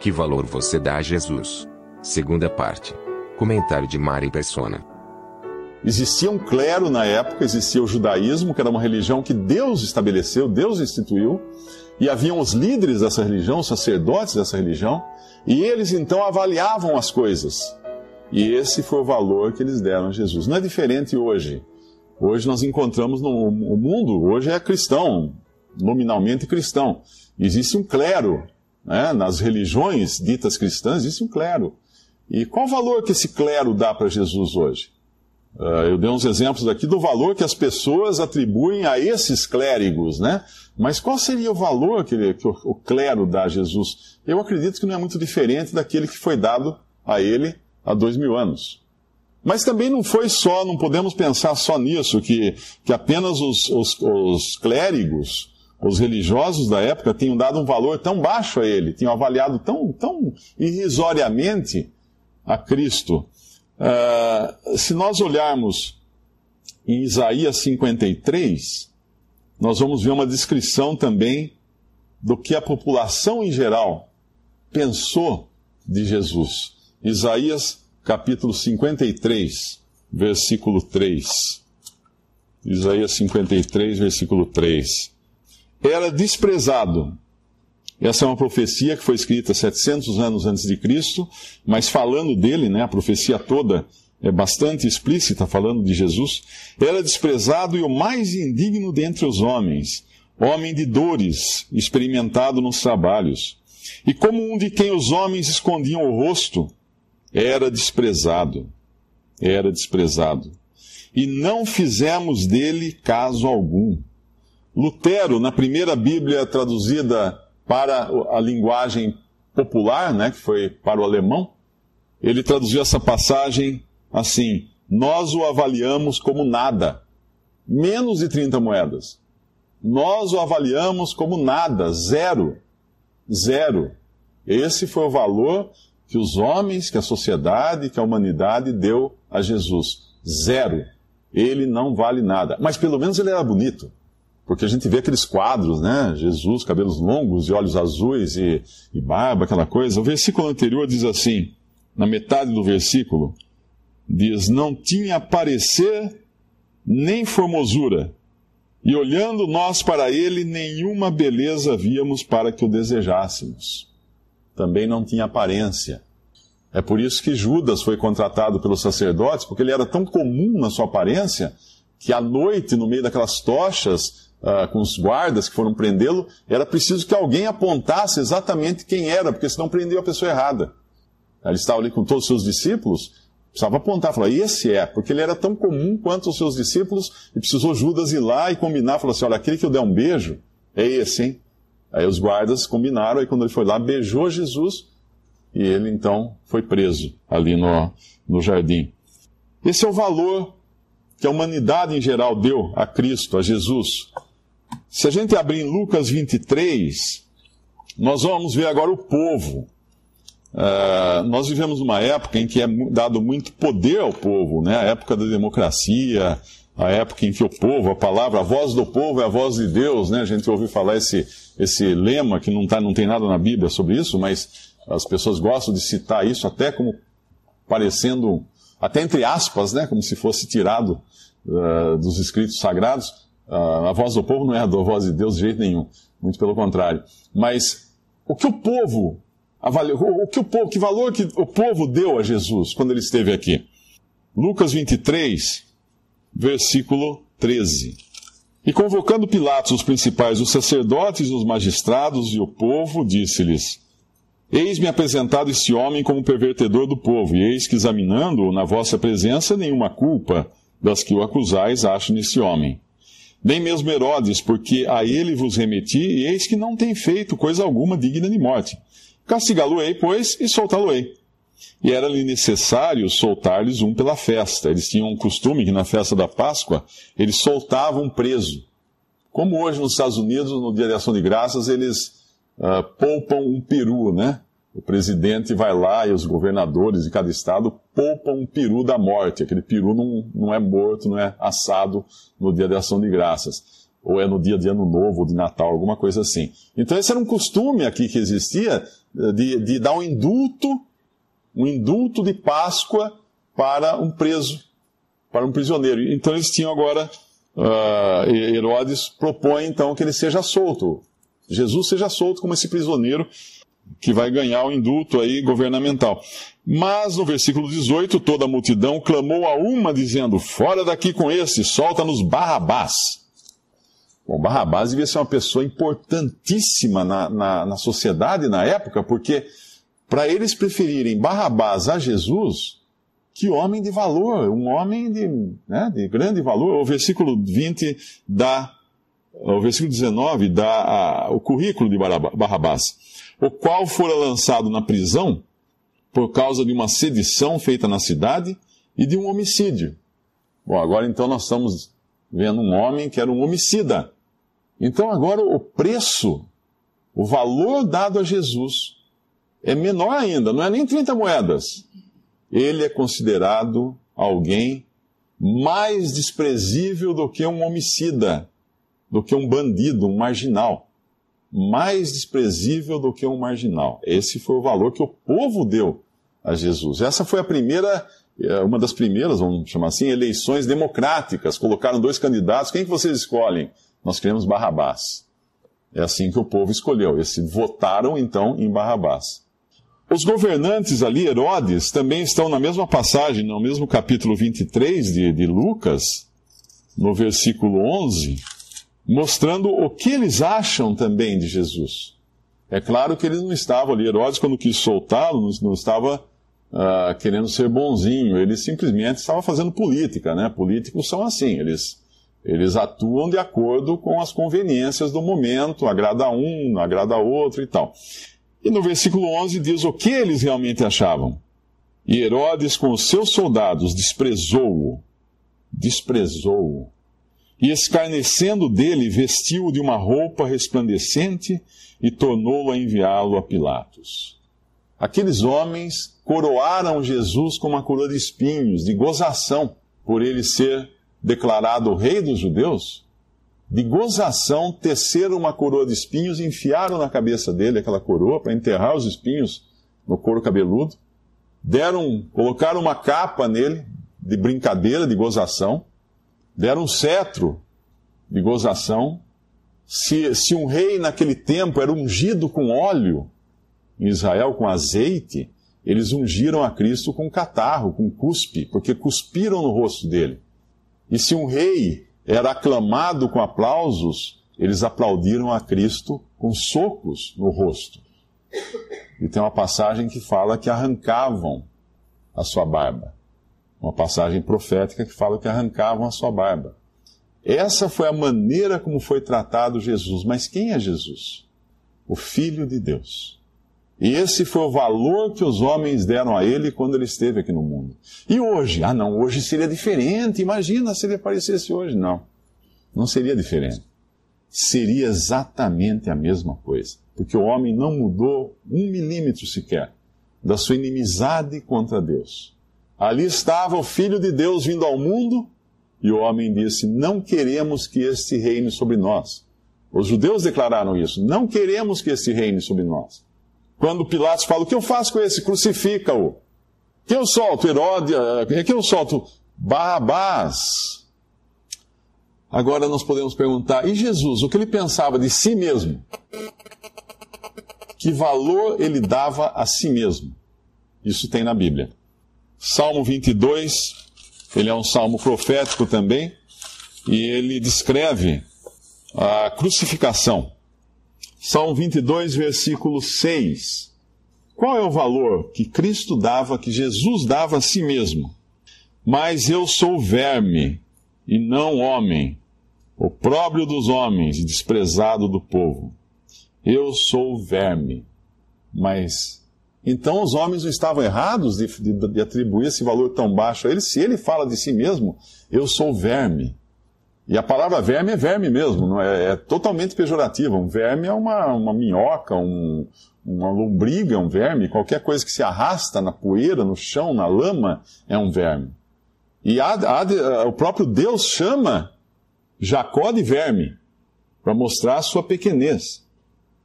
Que valor você dá a Jesus? Segunda parte. Comentário de Mari Persona. Existia um clero na época, existia o judaísmo, que era uma religião que Deus estabeleceu, Deus instituiu, e haviam os líderes dessa religião, os sacerdotes dessa religião, e eles então avaliavam as coisas. E esse foi o valor que eles deram a Jesus. Não é diferente hoje. Hoje nós encontramos no mundo, hoje é cristão, nominalmente cristão. Existe um clero né? Nas religiões ditas cristãs, existe é um clero. E qual valor que esse clero dá para Jesus hoje? Uh, eu dei uns exemplos aqui do valor que as pessoas atribuem a esses clérigos, né? Mas qual seria o valor que, ele, que o, o, clero dá a Jesus? Eu acredito que não é muito diferente daquele que foi dado a ele há dois mil anos. Mas também não foi só, não podemos pensar só nisso, que, que apenas os, os, os clérigos os religiosos da época tinham dado um valor tão baixo a ele, tinham avaliado tão, tão irrisoriamente a Cristo. Uh, se nós olharmos em Isaías 53, nós vamos ver uma descrição também do que a população em geral pensou de Jesus. Isaías capítulo 53, versículo 3. Isaías 53, versículo 3 era desprezado. Essa é uma profecia que foi escrita 700 anos antes de Cristo, mas falando dele, né, a profecia toda é bastante explícita, falando de Jesus. Era desprezado e o mais indigno dentre os homens, homem de dores, experimentado nos trabalhos. E como um de quem os homens escondiam o rosto, era desprezado. Era desprezado. E não fizemos dele caso algum. Lutero, na primeira Bíblia traduzida para a linguagem popular, né, que foi para o alemão, ele traduziu essa passagem assim: Nós o avaliamos como nada, menos de 30 moedas. Nós o avaliamos como nada, zero. Zero. Esse foi o valor que os homens, que a sociedade, que a humanidade deu a Jesus. Zero. Ele não vale nada. Mas pelo menos ele era bonito. Porque a gente vê aqueles quadros, né? Jesus, cabelos longos e olhos azuis e, e barba, aquela coisa. O versículo anterior diz assim, na metade do versículo, diz: Não tinha parecer nem formosura, e olhando nós para ele, nenhuma beleza víamos para que o desejássemos. Também não tinha aparência. É por isso que Judas foi contratado pelos sacerdotes, porque ele era tão comum na sua aparência que à noite, no meio daquelas tochas, uh, com os guardas que foram prendê-lo, era preciso que alguém apontasse exatamente quem era, porque senão prendeu a pessoa errada. Ele estava ali com todos os seus discípulos, precisava apontar, falar, esse é, porque ele era tão comum quanto os seus discípulos, e precisou Judas ir lá e combinar, falar assim, olha, aquele que eu der um beijo, é esse, hein? Aí os guardas combinaram, aí quando ele foi lá, beijou Jesus, e ele então foi preso ali no, no jardim. Esse é o valor que a humanidade em geral deu a Cristo, a Jesus, se a gente abrir em Lucas 23, nós vamos ver agora o povo. Uh, nós vivemos uma época em que é dado muito poder ao povo, né? a época da democracia, a época em que o povo, a palavra, a voz do povo é a voz de Deus. Né? A gente ouviu falar esse, esse lema que não, tá, não tem nada na Bíblia sobre isso, mas as pessoas gostam de citar isso até como parecendo, até entre aspas, né? como se fosse tirado uh, dos escritos sagrados. Ah, a voz do povo não é a voz de Deus de jeito nenhum, muito pelo contrário. Mas o que o povo avaliou, o que o povo, que valor que o povo deu a Jesus quando ele esteve aqui? Lucas 23, versículo 13. E convocando Pilatos, os principais, os sacerdotes, os magistrados e o povo, disse-lhes: Eis-me apresentado este homem como pervertedor do povo, e eis que examinando-o na vossa presença, nenhuma culpa das que o acusais acho nesse homem nem mesmo Herodes, porque a ele vos remeti, e eis que não tem feito coisa alguma digna de morte. Castigá-lo-ei, pois, e soltá-lo-ei. E era-lhe necessário soltar-lhes um pela festa. Eles tinham um costume que na festa da Páscoa eles soltavam um preso. Como hoje nos Estados Unidos, no Dia de Ação de Graças, eles uh, poupam um peru, né? O presidente vai lá e os governadores de cada estado poupam um peru da morte. Aquele peru não, não é morto, não é assado no dia de ação de graças. Ou é no dia de ano novo, ou de Natal, alguma coisa assim. Então esse era um costume aqui que existia eh, de, de dar um indulto, um indulto de Páscoa para um preso, para um prisioneiro. Então eles tinham agora, uh, Herodes propõe então que ele seja solto. Jesus seja solto como esse prisioneiro que vai ganhar o indulto aí governamental. Mas no versículo 18, toda a multidão clamou a uma, dizendo: Fora daqui com esse, solta-nos Barrabás. Bom, Barrabás devia ser uma pessoa importantíssima na, na, na sociedade na época, porque para eles preferirem Barrabás a Jesus, que homem de valor, um homem de, né, de grande valor. O versículo 20 dá, o versículo 19 dá a, o currículo de Barrabás o qual fora lançado na prisão por causa de uma sedição feita na cidade e de um homicídio. Bom, agora então nós estamos vendo um homem que era um homicida. Então agora o preço, o valor dado a Jesus é menor ainda, não é nem 30 moedas. Ele é considerado alguém mais desprezível do que um homicida, do que um bandido, um marginal mais desprezível do que um marginal. Esse foi o valor que o povo deu a Jesus. Essa foi a primeira, é, uma das primeiras, vamos chamar assim, eleições democráticas. Colocaram dois candidatos. Quem que vocês escolhem? Nós queremos Barrabás. É assim que o povo escolheu. Esse, votaram então em Barrabás. Os governantes ali, Herodes, também estão na mesma passagem, no mesmo capítulo 23 de, de Lucas, no versículo 11 mostrando o que eles acham também de Jesus. É claro que ele não estava ali, Herodes, quando quis soltá-lo, não estava uh, querendo ser bonzinho, ele simplesmente estava fazendo política, né? Políticos são assim, eles, eles atuam de acordo com as conveniências do momento, agrada um, agrada outro e tal. E no versículo 11 diz o que eles realmente achavam. E Herodes, com os seus soldados, desprezou-o. Desprezou-o. E escarnecendo dele, vestiu-o de uma roupa resplandecente e tornou a enviá-lo a Pilatos. Aqueles homens coroaram Jesus com uma coroa de espinhos, de gozação, por ele ser declarado rei dos judeus. De gozação, teceram uma coroa de espinhos e enfiaram na cabeça dele aquela coroa para enterrar os espinhos no couro cabeludo. Deram, colocaram uma capa nele, de brincadeira, de gozação deram um cetro de gozação. Se, se um rei naquele tempo era ungido com óleo, em Israel com azeite, eles ungiram a Cristo com catarro, com cuspe, porque cuspiram no rosto dele. E se um rei era aclamado com aplausos, eles aplaudiram a Cristo com socos no rosto. E tem uma passagem que fala que arrancavam a sua barba uma passagem profética que fala que arrancavam a sua barba. Essa foi a maneira como foi tratado Jesus. Mas quem é Jesus? O Filho de Deus. E esse foi o valor que os homens deram a ele quando ele esteve aqui no mundo. E hoje? Ah, não, hoje seria diferente. Imagina se ele aparecesse hoje. Não, não seria diferente. Seria exatamente a mesma coisa. Porque o homem não mudou um milímetro sequer da sua inimizade contra Deus Ali estava o Filho de Deus vindo ao mundo, e o homem disse: Não queremos que este reine sobre nós. Os judeus declararam isso: Não queremos que este reine sobre nós. Quando Pilatos fala: O que eu faço com esse? Crucifica-o. Que eu solto? Heródia? Eh, que eu solto? Barrabás. Agora nós podemos perguntar: e Jesus, o que ele pensava de si mesmo? Que valor ele dava a si mesmo? Isso tem na Bíblia. Salmo 22, ele é um salmo profético também, e ele descreve a crucificação. Salmo 22, versículo 6. Qual é o valor que Cristo dava, que Jesus dava a si mesmo? Mas eu sou verme e não homem, o próprio dos homens e desprezado do povo. Eu sou verme, mas então os homens não estavam errados de, de, de, atribuir esse valor tão baixo a ele, se ele fala de si mesmo, eu sou verme. E a palavra verme é verme mesmo, não é, é totalmente pejorativa. Um verme é uma, uma minhoca, um, uma lombriga, um verme, qualquer coisa que se arrasta na poeira, no chão, na lama, é um verme. E há, há, eh, o próprio Deus chama Jacó de verme, para mostrar a sua pequenez.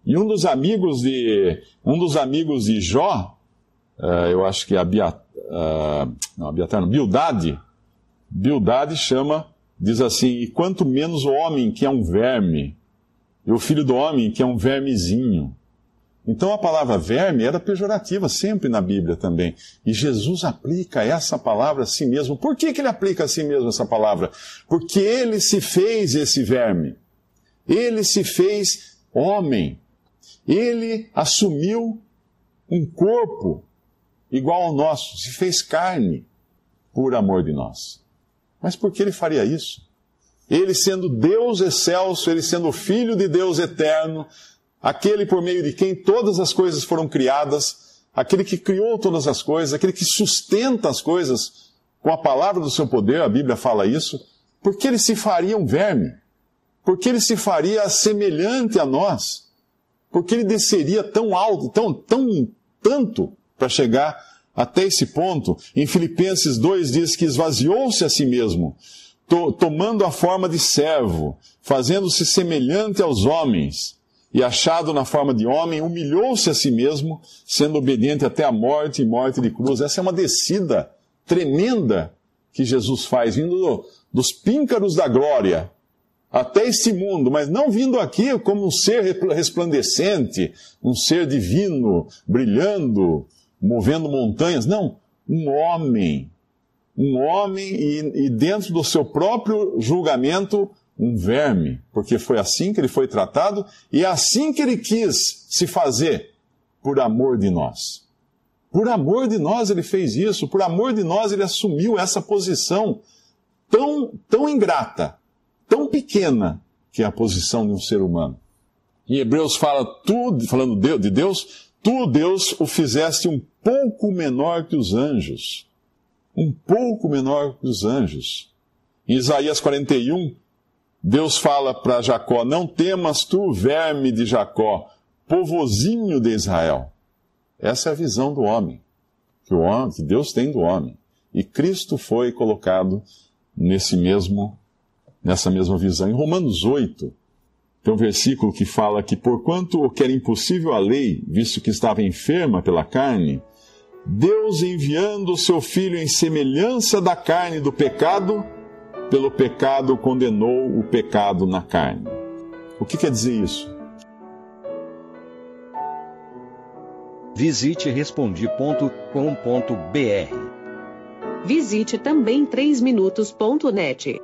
E um dos amigos de, um dos amigos de Jó, uh, eu acho que é Abiat, uh, não, tá, não, Bildade, Bildade chama, diz assim, e quanto menos o homem que é um verme, e o filho do homem que é um vermezinho. Então a palavra verme era é pejorativa sempre na Bíblia também. E Jesus aplica essa palavra a si mesmo. Por que, que ele aplica a si mesmo essa palavra? Porque ele se fez esse verme. Ele se fez homem ele assumiu um corpo igual ao nosso, se fez carne por amor de nós. Mas por que ele faria isso? Ele sendo Deus excelso, ele sendo Filho de Deus eterno, aquele por meio de quem todas as coisas foram criadas, aquele que criou todas as coisas, aquele que sustenta as coisas com a palavra do seu poder, a Bíblia fala isso, por que ele se faria um verme? Por que ele se faria semelhante a nós? porque ele desceria tão alto, tão, tão tanto para chegar até esse ponto. Em Filipenses 2 diz que esvaziou-se a si mesmo, to, tomando a forma de servo, fazendo-se semelhante aos homens. E achado na forma de homem, humilhou-se a si mesmo, sendo obediente até a morte e morte de cruz. Essa é uma descida tremenda que Jesus faz, vindo dos píncaros da glória até este mundo, mas não vindo aqui como um ser resplandecente, um ser divino, brilhando, movendo montanhas. Não, um homem. Um homem e, e dentro do seu próprio julgamento, um verme, porque foi assim que ele foi tratado e é assim que ele quis se fazer por amor de nós. Por amor de nós ele fez isso, por amor de nós ele assumiu essa posição tão, tão ingrata, tão pequena que é a posição de um ser humano. Em Hebreus fala tudo, falando de Deus, tu, Deus, o fizeste um pouco menor que os anjos. Um pouco menor que os anjos. Em Isaías 41, Deus fala para Jacó: Não temas tu, verme de Jacó, povozinho de Israel. Essa é a visão do homem, que, o homem, que Deus tem do homem. E Cristo foi colocado nesse mesmo nessa mesma visão. Em Romanos 8, tem um versículo que fala que, porquanto o que era impossível à lei, visto que estava enferma pela carne, Deus enviando o seu Filho em semelhança da carne do pecado, pelo pecado condenou o pecado na carne. O que quer dizer isso? Visite respondi.com.br. Visite também 3minutos.net.